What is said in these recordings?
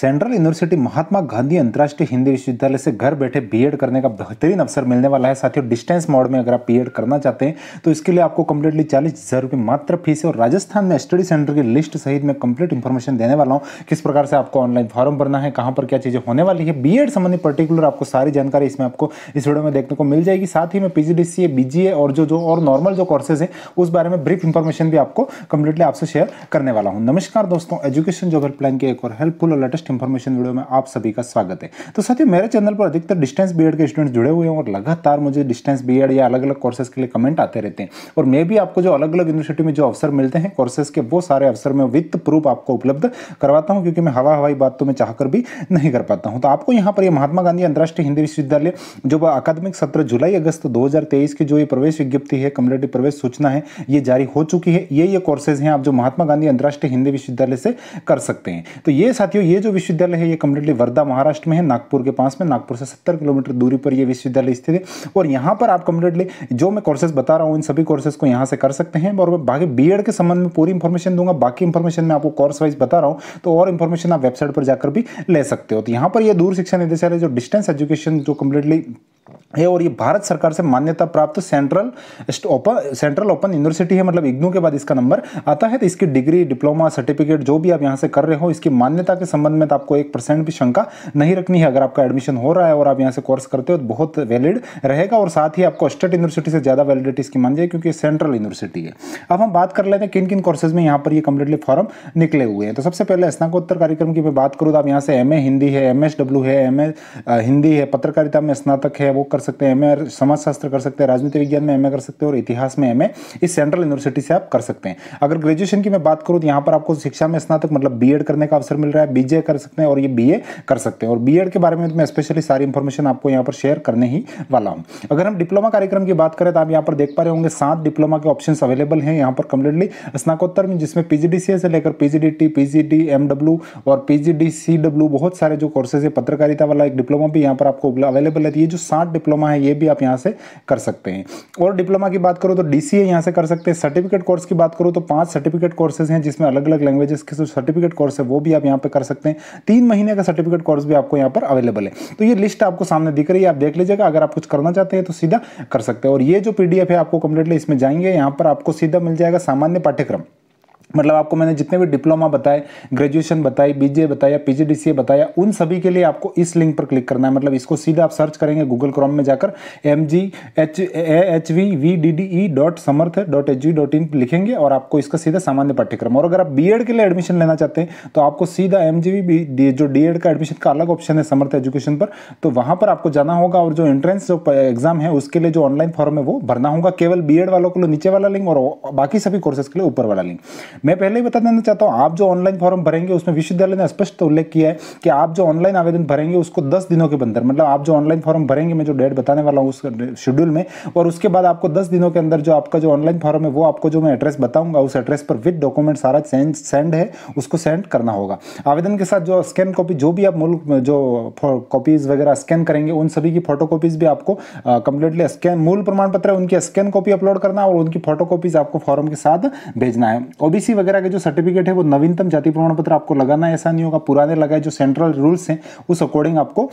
central university महात्मा गांधी अंतर्राष्ट्रीय हिंदी विश्वविद्यालय से घर बैठे बीएड करने का बेहतरीन अवसर मिलने वाला है साथियों डिस्टेंस मोड में अगर आप बीएड करना चाहते हैं तो इसके लिए आपको कंप्लीटली चालीस हज़ार रुपये मात्र फीस है और राजस्थान में स्टडी सेंटर की लिस्ट सहित मैं कंप्लीट इन्फॉर्मेशन देने वाला हूँ किस प्रकार से आपको ऑनलाइन फॉर्म भरना है कहाँ पर क्या चीज़ें होने वाली है बी संबंधी पर्टिकुलर आपको सारी जानकारी इसमें आपको इस वीडियो में देखने को मिल जाएगी साथ ही में पी जी और जो जो और नॉर्मल जो कोर्सेज है उस बारे में ब्रीफ इन्फॉर्मेशन भी आपको कंप्लीटली आपसे शेयर करने वाला हूँ नमस्कार दोस्तों एजुकेशन जो हेल्पलाइन के एक और हेल्पफुल और लेटेस्ट लेटेस्ट इंफॉर्मेशन वीडियो में आप सभी का स्वागत है तो साथियों मेरे चैनल पर अधिकतर डिस्टेंस बीएड के स्टूडेंट्स जुड़े हुए हैं और लगातार मुझे डिस्टेंस बीएड या अलग अलग कोर्सेज के लिए कमेंट आते रहते हैं और मैं भी आपको जो अलग अलग यूनिवर्सिटी में जो अवसर मिलते हैं कोर्सेज के वो सारे अवसर में वित्त प्रूफ आपको उपलब्ध करवाता हूँ क्योंकि मैं हवा हवाई बात तो मैं चाह भी नहीं कर पाता हूँ तो आपको यहाँ पर यह महात्मा गांधी अंतर्राष्ट्रीय हिंदी विश्वविद्यालय जो अकादमिक सत्र जुलाई अगस्त दो की जो ये प्रवेश विज्ञप्ति है कम्युनिटी प्रवेश सूचना है ये जारी हो चुकी है ये ये कोर्सेज हैं आप जो महात्मा गांधी अंतर्राष्ट्रीय हिंदी विश्वविद्यालय से कर सकते हैं तो ये साथियों ये जो विश्वविद्यालय है ये कम्प्लीटली वर्धा महाराष्ट्र में है नागपुर के पास में नागपुर से सत्तर किलोमीटर दूरी पर यह विश्वविद्यालय स्थित है और यहाँ पर आप कम्प्लीटली जो मैं कोर्सेज बता रहा हूँ इन सभी कोर्सेज को यहाँ से कर सकते हैं और बाकी बी के संबंध में पूरी इंफॉर्मेशन दूंगा बाकी इंफॉर्मेशन मैं आपको कोर्स वाइज बता रहा हूँ तो और इन्फॉर्मेशन आप वेबसाइट पर जाकर भी ले सकते हो तो यहाँ पर यह दूर शिक्षा निदेशालय जो डिस्टेंस एजुकेशन जो कम्प्लीटली है और ये भारत सरकार से मान्यता प्राप्त central open central open university है मतलब इग्नू के बाद इसका नंबर आता है तो इसकी डिग्री डिप्लोमा सर्टिफिकेट जो भी आप यहाँ से कर रहे हो इसकी मान्यता के संबंध में तो आपको एक परसेंट भी शंका नहीं रखनी है अगर आपका एडमिशन हो रहा है और आप यहाँ से कोर्स करते हो तो बहुत वैलिड रहेगा और साथ ही आपको स्टेट यूनिवर्सिटी से ज़्यादा वैलिडिटी इसकी मान जाए क्योंकि सेंट्रल यूनिवर्सिटी है अब हम बात कर लेते हैं किन किन कोर्सेज में यहाँ पर ये कम्प्लीटली फॉर्म निकले हुए हैं तो सबसे पहले स्नाकोत्तर कार्यक्रम की मैं बात करूँ तो आप यहाँ से एम हिंदी है एम है एम हिंदी है पत्रकारिता में स्नातक है वो कर सकते हैं एम समाजशास्त्र कर सकते हैं राजनीति विज्ञान में एम कर सकते हैं और इतिहास में एम इस सेंट्रल यूनिवर्सिटी से आप कर सकते हैं अगर ग्रेजुएशन की मैं बात करूँ तो यहाँ पर आपको शिक्षा में स्नातक मतलब बी करने का अवसर मिल रहा है बी कर सकते हैं और ये बी कर सकते हैं और बी के बारे में मैं स्पेशली सारी इंफॉर्मेशन आपको यहाँ पर शेयर करने ही वाला हूँ अगर हम डिप्लोमा कार्यक्रम की बात करें तो आप यहाँ पर देख पा रहे होंगे सात डिप्लोमा के ऑप्शन अवेलेबल हैं यहाँ पर कम्प्लीटली स्नाकोत्तर में जिसमें पीजीडी से लेकर पीजीडीटी पीजीडी एमडब्ल्यू और पीजीडी पीजीडीसीडब्ल्यू बहुत सारे जो कोर्सेज है पत्रकारिता वाला एक डिप्लोमा भी यहाँ पर आपको अवेलेबल है ये जो सात स्मार्ट डिप्लोमा है ये भी आप यहाँ से कर सकते हैं और डिप्लोमा की बात करो तो डी सी से कर सकते हैं सर्टिफिकेट कोर्स की बात करो तो पाँच सर्टिफिकेट कोर्सेज हैं जिसमें अलग अलग लैंग्वेजेस के जो सर्टिफिकेट कोर्स है वो भी आप यहाँ पर कर सकते हैं तीन महीने का सर्टिफिकेट कोर्स भी आपको यहाँ पर अवेलेबल है तो ये लिस्ट आपको सामने दिख रही है आप देख लीजिएगा अगर आप कुछ करना चाहते हैं तो सीधा कर सकते हैं और ये जो पीडीएफ है आपको कंप्लीटली इसमें जाएंगे यहाँ पर आपको सीधा मिल जाएगा सामान्य पाठ्यक्रम मतलब आपको मैंने जितने भी डिप्लोमा बताए ग्रेजुएशन बताई बीजे बताया पीजीडीसीए बताया उन सभी के लिए आपको इस लिंक पर क्लिक करना है मतलब इसको सीधा आप सर्च करेंगे गूगल क्रोम में जाकर M G H A H V V D D E dot Samarth dot H G dot in लिखेंगे और आपको इसका सीधा सामान्य पाठ्यक्रम और अगर आप बी के लिए एडमिशन लेना चाहते हैं तो आपको सीधा एम जी वी जो डी का एडमिशन का अलग ऑप्शन है समर्थ एजुकेशन पर तो वहाँ पर आपको जाना होगा और जो एंट्रेंस जो एग्जाम है उसके लिए जो ऑनलाइन फॉर्म है वो भरना होगा केवल बी वालों के लिए नीचे वाला लिंक और बाकी सभी कोर्सेज के लिए ऊपर वाला लिंक मैं पहले ही बता देना चाहता हूँ आप जो ऑनलाइन फॉर्म भरेंगे उसमें विश्वविद्यालय ने स्पष्ट उल्लेख किया है कि आप जो ऑनलाइन आवेदन भरेंगे उसको दस दिनों के अंदर मतलब आप जो ऑनलाइन फॉर्म भरेंगे मैं जो डेट बताने वाला हूँ उस शेड्यूल में और उसके बाद आपको दस दिनों के अंदर जो आपका जो ऑनलाइन फॉर्म है वो आपको जो मैं एड्रेस बताऊंगा उस एड्रेस पर विद डॉक्यूमेंट सारा सेंड है उसको सेंड करना होगा आवेदन के साथ जो स्कैन कॉपी जो भी आप मूल जो कॉपीज़ वगैरह स्कैन करेंगे उन सभी की फोटो कॉपीज़ भी आपको कंप्लीटली स्कैन मूल प्रमाण पत्र है उनकी स्कैन कॉपी अपलोड करना और उनकी फोटो कॉपीज़ आपको फॉर्म के साथ भेजना है ओबीसी सी वगैरह के जो सर्टिफिकेट है वो नवीनतम जाति प्रमाण पत्र आपको लगाना ऐसा नहीं होगा पुराने लगाए जो सेंट्रल रूल्स हैं उस अकॉर्डिंग आपको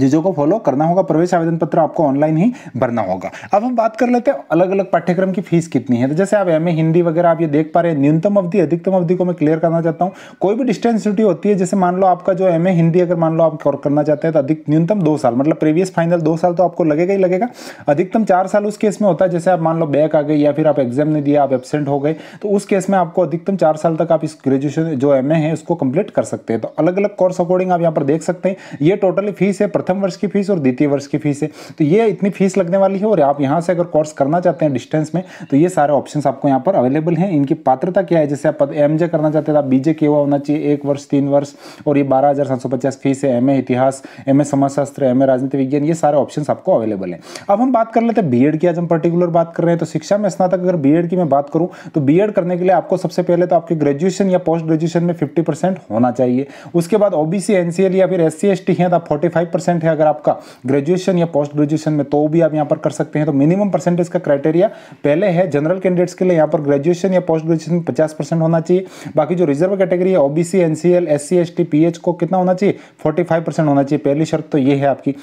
चीज़ों को फॉलो करना होगा प्रवेश आवेदन पत्र आपको ऑनलाइन ही भरना होगा अब हम बात कर लेते हैं अलग अलग पाठ्यक्रम की फीस कितनी है तो जैसे आप एम हिंदी वगैरह आप ये देख पा रहे हैं न्यूनतम अवधि अधिकतम अवधि को मैं क्लियर करना चाहता हूँ कोई भी डिस्टेंस ड्यूटी होती है जैसे मान लो आपका जो एम हिंदी अगर मान लो आप करना चाहते हैं तो अधिक न्यूनतम दो साल मतलब प्रीवियस फाइनल दो साल तो आपको लगेगा ही लगेगा अधिकतम चार साल उस केस में होता है जैसे आप मान लो बैक आ गए या फिर आप एग्जाम नहीं दिया आप एबसेंट हो गए तो उस केस में आपको अधिकतम चार साल तक आप इस ग्रेजुएशन जो एम है उसको कंप्लीट कर सकते हैं तो अलग अलग कोर्स अकॉर्डिंग आप यहाँ पर देख सकते हैं ये टोटली फीस है प्रथम वर्ष की फीस और द्वितीय वर्ष की फीस है तो ये इतनी फीस लगने वाली है और आप यहाँ से अगर कोर्स करना चाहते हैं डिस्टेंस में तो ये सारे ऑप्शन आपको यहाँ पर अवेलेबल हैं इनकी पात्रता क्या है जैसे आप एम करना चाहते हैं तो आप बीजे के हुआ होना चाहिए एक वर्ष तीन वर्ष और ये बारह फीस है एम इतिहास एम ए समाजशास्त्र एम राजनीति विज्ञान ये सारे ऑप्शन आपको अवेलेबल हैं अब हम बात कर लेते हैं बी की आज हम पर्टिकुलर बात कर रहे हैं तो शिक्षा में स्नातक अगर बी की मैं बात करूँ तो बी करने के लिए आपको सबसे पहले तो आपके ग्रेजुएशन या पोस्ट ग्रेजुएशन में फिफ्टी होना चाहिए उसके बाद ओबीसी एनसीएल या फिर एस सी है तो आप फोर्टी परसेंट है अगर आपका ग्रेजुएशन या पोस्ट ग्रेजुएशन में तो भी आप यहाँ पर कर सकते हैं तो मिनिमम परसेंटेज का क्राइटेरिया पहले है जनरल कैंडिडेट्स के लिए यहाँ पर ग्रेजुएशन या पोस्ट ग्रेजुएशन में पचास होना चाहिए बाकी जो रिजर्व कैटेगरी है ओबीसी एनसीएल एस सी को कितना होना चाहिए फोर्टी परसेंट होना चाहिए पहली शर्त तो ये है आपकी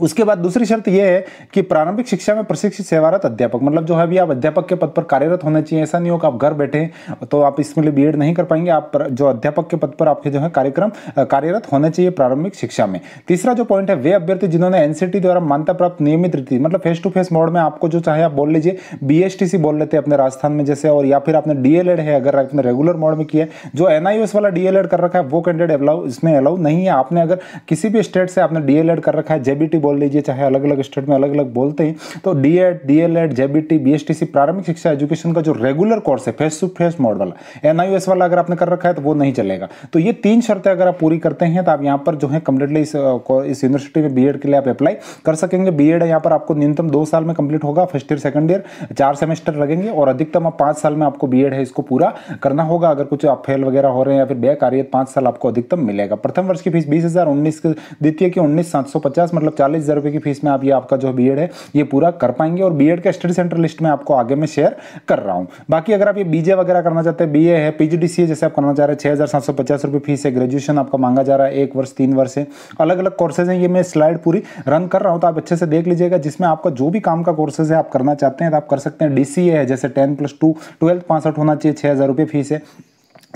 उसके बाद दूसरी शर्त यह है कि प्रारंभिक शिक्षा में प्रशिक्षित सेवारत अध्यापक मतलब जो है अभी आप अध्यापक के पद पर कार्यरत होना चाहिए ऐसा नहीं हो कि आप घर बैठे तो आप इसमें लिए बीएड नहीं कर पाएंगे आप जो अध्यापक के पद पर आपके जो है कार्यक्रम कार्यरत होने चाहिए प्रारंभिक शिक्षा में तीसरा जो पॉइंट है वे अभ्यर्थी जिन्होंने एनसीटी द्वारा मान्यता प्राप्त नियमित रीति मतलब फेस टू फेस मोड में आपको जो चाहे आप बोल लीजिए बी बोल लेते हैं अपने राजस्थान में जैसे और या फिर आपने डीएलएड है अगर आपने रेगुलर मोड में किया जो एनआईएस वाला डीएलएड कर रखा है वो कैंडिडेट अलाउ इसमें अलाउ नहीं है आपने अगर किसी भी स्टेट से आपने डीएलएड कर रखा है जेबीटी बोल लीजिए चाहे अलग अलग स्टेट में अलग अलग बोलते हैं तो D Ed D El Ed JBT BSTC प्रारंभिक शिक्षा एजुकेशन का जो रेगुलर कोर्स है फेस टू फेस मॉड वाला एनआईओएस वाला अगर आपने कर रखा है तो वो नहीं चलेगा तो ये तीन शर्तें अगर आप पूरी करते हैं तो आप यहाँ पर जो है कम्प्लीटली इस यूनिवर्सिटी में बीएड के लिए आप अप्लाई कर सकेंगे बीएड यहाँ पर आपको न्यूनतम दो साल में कंप्लीट होगा फर्स्ट ईयर सेकंड ईयर चार सेमेस्टर लगेंगे और अधिकतम आप पाँच साल में आपको बीएड है इसको पूरा करना होगा अगर कुछ आप फेल वगैरह हो रहे हैं या फिर बे कार्य रही पाँच साल आपको अधिकतम मिलेगा प्रथम वर्ष की फीस बीस हज़ार उन्नीस द्वितीय की उन्नीस सात सौ पचास मतलब चालीस चालीस हज़ार रुपये की फीस में आप ये आपका जो बी है ये पूरा कर पाएंगे और बी के स्टडी सेंटर लिस्ट में आपको आगे मैं शेयर कर रहा हूँ बाकी अगर आप ये बीजे वगैरह करना चाहते हैं बी है पीजीडीसीए जैसे आप करना चाह रहे हैं छः हज़ार सात सौ पचास रुपये फीस है ग्रेजुएशन आपका मांगा जा रहा है एक वर्ष तीन वर्ष है अलग अलग कोर्सेज हैं ये मैं स्लाइड पूरी रन कर रहा हूँ तो आप अच्छे से देख लीजिएगा जिसमें आपका जो भी काम का कोर्सेज है आप करना चाहते हैं तो आप कर सकते हैं डी है जैसे ten plus two twelfth pass होना चाहिए छः हज़ार रुपये फीस है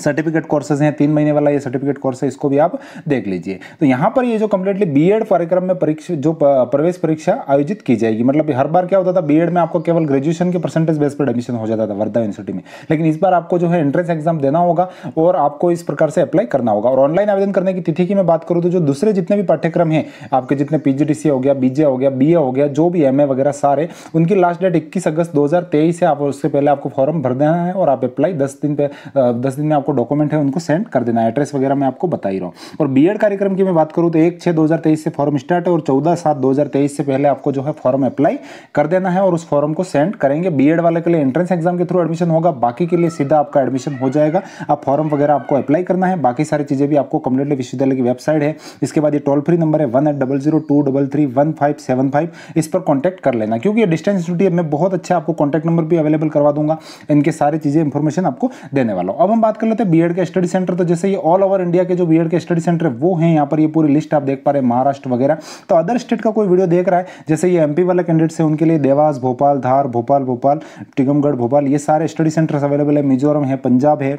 सर्टिफिकेट कोर्सेज हैं तीन महीने वाला ये सर्टिफिकेट कोर्स है इसको भी आप देख लीजिए तो यहाँ पर ये जो कम्प्लीटली बीएड कार्यक्रम में परीक्षा जो प्रवेश परीक्षा आयोजित की जाएगी मतलब हर बार क्या होता था बीएड में आपको केवल ग्रेजुएशन के परसेंटेज बेस पर एडमिशन हो जाता था वर्धा यूनिवर्सिटी में लेकिन इस बार आपको जो है एंट्रेंस एग्जाम देना होगा और आपको इस प्रकार से अप्लाई करना होगा और ऑनलाइन आवेदन करने की तिथि की मैं बात करूँ तो जो दूसरे जितने भी पाठ्यक्रम हैं आपके जितने पी हो गया बीजे हो गया बी हो गया जो भी एम वगैरह सारे उनकी लास्ट डेट इक्कीस अगस्त दो है आप उससे पहले आपको फॉर्म भर देना है और आप अप्लाई दस दिन पे दस दिन में आपको डॉक्यूमेंट है उनको सेंड कर देना एड्रेस वगैरह मैं आपको बता ही रहा हूँ और बी कार्यक्रम की मैं बात करूँ तो एक छः दो से फॉर्म स्टार्ट है और चौदह सात दो से पहले आपको जो है फॉर्म अप्लाई कर देना है और उस फॉर्म को सेंड करेंगे बी वाले के लिए एंट्रेंस एग्जाम के थ्रू एडमिशन होगा बाकी के लिए सीधा आपका एडमिशन हो जाएगा आप फॉर्म वगैरह आपको अप्लाई करना है बाकी सारी चीज़ें भी आपको कम्प्लीटली विश्वविद्यालय की वेबसाइट है इसके बाद ये टोल फ्री नंबर है one eight double zero two double three one five seven five इस पर कॉन्टैक्ट कर लेना क्योंकि ये डिस्टेंस इंस्टीट्यूट मैं बहुत अच्छा आपको कॉन्टैक्ट नंबर भी अवेलेबल करवा दूंगा इनके सारी चीज़ें इंफॉर्मेशन आपको देने वाला हूँ अब हम बात कर ले बात है बीएड के स्टडी सेंटर तो जैसे ये ऑल ओवर इंडिया के जो बीएड के स्टडी सेंटर है वो हैं यहाँ पर ये पूरी लिस्ट आप देख पा रहे हैं महाराष्ट्र वगैरह तो अदर स्टेट का कोई वीडियो देख रहा है जैसे ये एमपी वाले कैंडिडेट्स हैं उनके लिए देवास भोपाल धार भोपाल भोपाल टिकमगढ़ भोपाल ये सारे स्टडी सेंटर्स अवेलेबल है मिजोरम है पंजाब है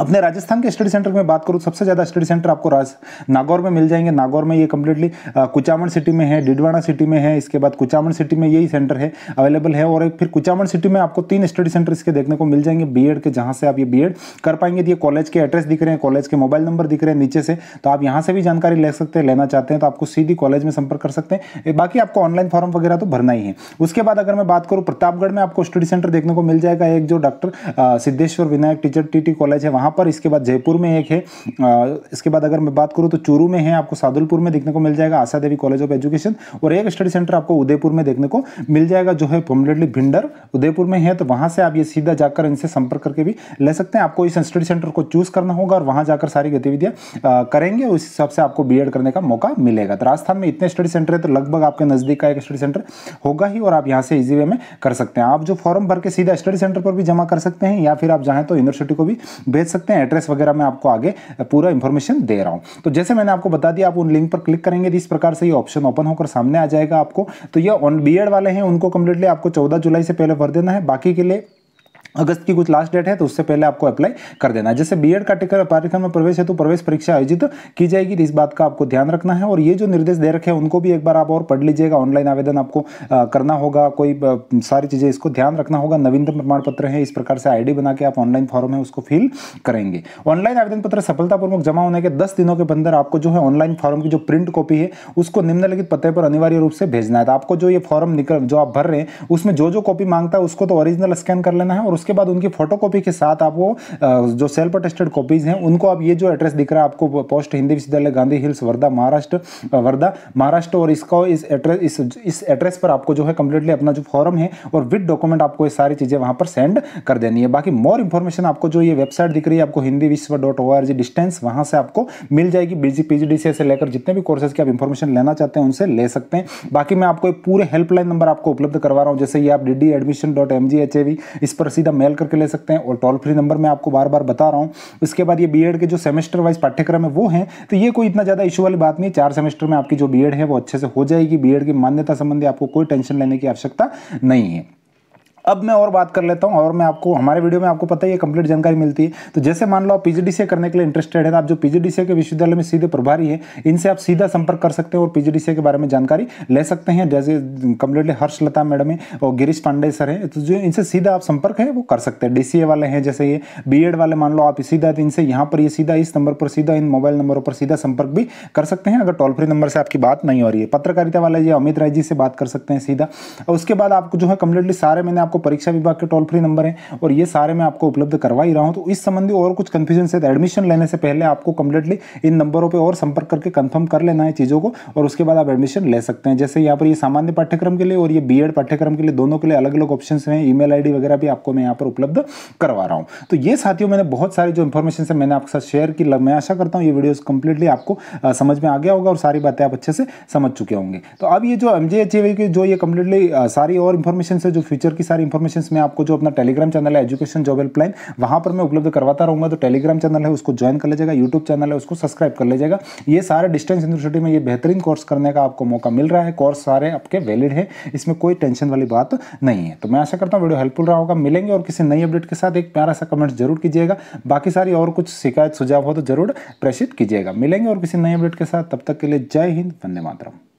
अपने राजस्थान के स्टडी सेंटर में बात करूँ सबसे ज़्यादा स्टडी सेंटर आपको राज नागौर में मिल जाएंगे नागौर में ये कम्प्लीटली कुचामन सिटी में है डिडवाना सिटी में है इसके बाद कुचामन सिटी में यही सेंटर है अवेलेबल है और एक फिर कुचामन सिटी में आपको तीन स्टडी सेंटर इसके देखने को मिल जाएंगे बी के जहाँ से आप ये बी कर पाएंगे ये कॉलेज के एड्रेस दिख रहे हैं कॉलेज के मोबाइल नंबर दिख रहे हैं नीचे से तो आप यहाँ से भी जानकारी ले सकते हैं लेना चाहते हैं तो आपको सीधी कॉलेज में संपर्क कर सकते हैं बाकी आपको ऑनलाइन फॉर्म वगैरह तो भरना ही है उसके बाद अगर मैं बात करूँ प्रतापगढ़ में आपको स्टडी सेंटर देखने को मिल जाएगा एक जो doctor Siddheshwar Vinayak teacher T college है वहाँ पर इसके बाद जयपुर में एक है इसके बाद अगर मैं बात करूँ तो चूरू में है आपको सादुलपुर में देखने को मिल जाएगा Asha Devi college of education और एक स्टडी सेंटर आपको उदयपुर में देखने को मिल जाएगा जो है पोमलेटली भिंडर उदयपुर में है तो वहाँ से आप ये सीधा जाकर इनसे संपर्क करके भी ले सकते हैं आपको इस स्टडी सेंटर को चूज़ करना होगा और वहाँ जाकर सारी गतिविधियाँ करेंगे उस हिसाब से आपको बी करने का मौका मिलेगा तो राजस्थान में इतने स्टडी सेंटर है तो लगभग आपके नज़दीक का एक स्टडी सेंटर होगा ही और आप यहाँ से इजी वे में कर सकते हैं आप जो फॉर्म भर के सीधा स्टडी सेंटर पर भी जमा कर सकते हैं या फिर आप जाए तो यूनिवर्सिटी को भी भेज सकते हैं एड्रेस वगैरह मैं आपको आगे पूरा इन्फॉर्मेशन दे रहा हूँ तो जैसे मैंने आपको बता दिया आप उन लिंक पर क्लिक करेंगे तो इस प्रकार से ये ऑप्शन ओपन होकर सामने आ जाएगा आपको तो ये ऑन बी वाले हैं उनको कंप्लीटली आपको चौदह जुलाई से पहले भर देना है बाकी के लिए अगस्त की कुछ लास्ट डेट है तो उससे पहले आपको अप्लाई कर देना है जैसे बीएड पाठ्यक्रम में प्रवेश है तो प्रवेश परीक्षा आयोजित तो की जाएगी तो इस बात का आपको ध्यान रखना है और ये जो निर्देश दे रखे हैं उनको भी एक बार आप और पढ़ लीजिएगा ऑनलाइन आवेदन आपको आ, करना होगा कोई आ, सारी चीज़ें इसको ध्यान रखना होगा नवीनतम प्रमाण पत्र है इस प्रकार से आई बना के आप ऑनलाइन फॉर्म है उसको फिल करेंगे ऑनलाइन आवेदन पत्र सफलतापूर्वक जमा होने के दस दिनों के अंदर आपको जो है ऑनलाइन फॉर्म की जो प्रिंट कॉपी है उसको निम्नलिखित पते पर अनिवार्य रूप से भेजना है तो आपको जो ये फॉर्म निकल जो आप भर रहे हैं उसमें जो जो कॉपी मांगता है उसको तो ओरिजिनल स्कैन कर लेना है और उसके बाद उनकी फोटोकॉपी के साथ आप वो जो सेल्फ अटेस्टेड कॉपीज़ हैं उनको आप ये जो एड्रेस दिख रहा है आपको पोस्ट हिंदी विश्वविद्यालय गांधी हिल्स वर्धा महाराष्ट्र वर्धा महाराष्ट्र और इसका इस एड्रेस इस इस एड्रेस पर आपको जो है कंप्लीटली अपना जो फॉर्म है और विद डॉक्यूमेंट आपको ये सारी चीज़ें वहाँ पर सेंड कर देनी है बाकी मोर इन्फॉर्मेशन आपको जो ये वेबसाइट दिख रही है आपको Hindi Vishwa dot O R G distance वहाँ से आपको मिल जाएगी बीजी पी से लेकर जितने भी कोर्सेज की आप इंफॉर्मेशन लेना चाहते हैं उनसे ले सकते हैं बाकी मैं आपको पूरे हेल्पलाइन नंबर आपको उपलब्ध करवा रहा हूँ जैसे ये आप D admission dot M G H A V इस पर सीधा मेल करके ले सकते हैं और टोल फ्री नंबर मैं आपको बार बार बता रहा हूँ इसके बाद ये बी के जो सेमेस्टर वाइज पाठ्यक्रम है वो है तो ये कोई इतना ज़्यादा इशू वाली बात नहीं चार सेमेस्टर में आपकी जो बी है वो अच्छे से हो जाएगी बी की मान्यता संबंधी आपको कोई टेंशन लेने की आवश्यकता नहीं है अब मैं और बात कर लेता हूँ और मैं आपको हमारे वीडियो में आपको पता ही है कंप्लीट जानकारी मिलती है तो जैसे मान लो आप पीजीडीसीए करने के लिए इंटरेस्टेड है तो आप जो पीजीडी के विश्वविद्यालय में सीधे प्रभारी हैं इनसे आप सीधा संपर्क कर सकते हैं और पीजीडी के बारे में जानकारी ले सकते हैं जैसे कंप्लीटली हर्षलता मैडम है और गिरीश पांडे सर हैं तो जो इनसे सीधा आप संपर्क है वो कर सकते हैं डी वाले हैं जैसे ये बी वाले मान लो आप सीधा तो इनसे यहाँ पर ये सीधा इस नंबर पर सीधा इन मोबाइल नंबरों पर सीधा संपर्क भी कर सकते हैं अगर टोल फ्री नंबर से आपकी बात नहीं हो रही है पत्रकारिता वाले ये अमित राय जी से बात कर सकते हैं सीधा उसके बाद आपको जो है कंप्लीटली सारे मैंने आपको परीक्षा विभाग के टोल फ्री नंबर हैं और ये सारे मैं आपको उपलब्ध करवा ही रहा हूँ तो इस संबंधी और कुछ कन्फ्यूजन है एडमिशन लेने से पहले आपको कंप्लीटली इन नंबरों पर और संपर्क करके कन्फर्म कर लेना है चीज़ों को और उसके बाद आप एडमिशन ले सकते हैं जैसे यहाँ पर ये सामान्य पाठ्यक्रम के लिए और ये बी पाठ्यक्रम के लिए दोनों के लिए अलग अलग ऑप्शन हैं ई मेल वगैरह भी आपको मैं यहाँ पर उपलब्ध करवा रहा हूँ तो ये साथियों मैंने बहुत सारी जो इन्फॉर्मेशन है मैंने आपके साथ शेयर की मैं आशा करता हूँ ये वीडियोस कंप्लीटली आपको समझ में आ गया होगा और सारी बातें आप अच्छे से समझ चुके होंगे तो अब ये जो एम जे की जो ये कंप्लीटली सारी और इन्फॉर्मेशन है जो फ्यूचर की सारी इन्फॉर्मेशन मैं आपको जो अपना टेलीग्राम चैनल है एजुकेशन जॉब हेल्पलाइन वहाँ पर मैं उपलब्ध करवाता रहूँगा तो टेलीग्राम चैनल है उसको ज्वाइन कर लीजिएगा यूट्यूब चैनल है उसको सब्सक्राइब कर लीजिएगा ये सारे डिस्टेंस यूनिवर्सिटी में ये बेहतरीन कोर्स करने का आपको मौका मिल रहा है कोर्स सारे आपके वैलिड है इसमें कोई टेंशन वाली बात नहीं है तो मैं आशा करता हूँ वीडियो हेल्पफुल रहा होगा मिलेंगे और किसी नई अपडेट के साथ एक प्यारा सा कमेंट जरूर कीजिएगा बाकी सारी और कुछ शिकायत सुझाव हो तो जरूर प्रेषित कीजिएगा मिलेंगे और किसी नए अपडेट के साथ तब तक के लिए जय हिंद वंदे मातरम